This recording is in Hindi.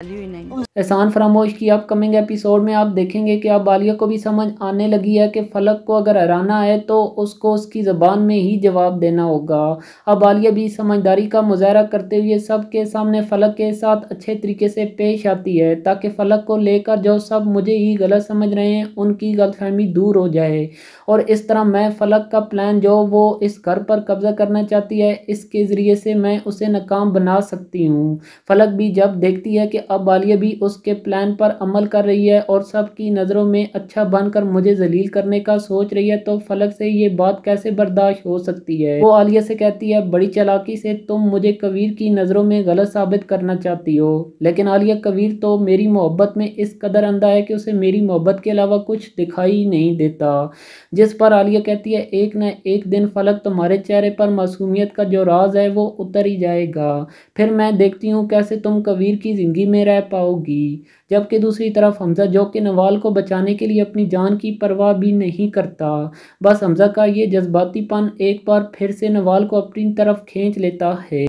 एहसान फरामोश की अपकमिंग एपिसोड में आप देखेंगे कि आप बालिया को भी समझ आने लगी है कि फलक को अगर हराना है तो उसको उसकी ज़बान में ही जवाब देना होगा अब बालिया भी समझदारी का मुजाहरा करते हुए सबके सामने फलक के साथ अच्छे तरीके से पेश आती है ताकि फलक को लेकर जो सब मुझे ही गलत समझ रहे हैं उनकी गलतफहमी दूर हो जाए और इस तरह मैं फलक का प्लान जो वो इस घर पर कब्जा करना चाहती है इसके ज़रिए से मैं उसे नाकाम बना सकती हूँ फलक भी जब देखती है कि अब वालिया भी उसके प्लान पर अमल कर रही है और सबकी नज़रों में अच्छा बनकर मुझे जलील करने का सोच रही है तो फलक से ये बात कैसे बर्दाश्त हो सकती है वो आलिया से कहती है बड़ी चलाकी से तुम मुझे कबीर की नज़रों में गलत साबित करना चाहती हो लेकिन आलिया कबीर तो मेरी मोहब्बत में इस कदर अंधा है कि उसे मेरी मोहब्बत के अलावा कुछ दिखाई नहीं देता जिस पर आलिया कहती है एक न एक दिन फलक तुम्हारे चेहरे पर मासूमियत का जो राज है वो उतर ही जाएगा फिर मैं देखती हूँ कैसे तुम कबीर की ज़िंदगी में में रह पाओगी जबकि दूसरी तरफ हमजा जो कि नवाल को बचाने के लिए अपनी जान की परवाह भी नहीं करता बस हमजा का ये जज्बातीपन एक बार फिर से नवाल को अपनी तरफ खींच लेता है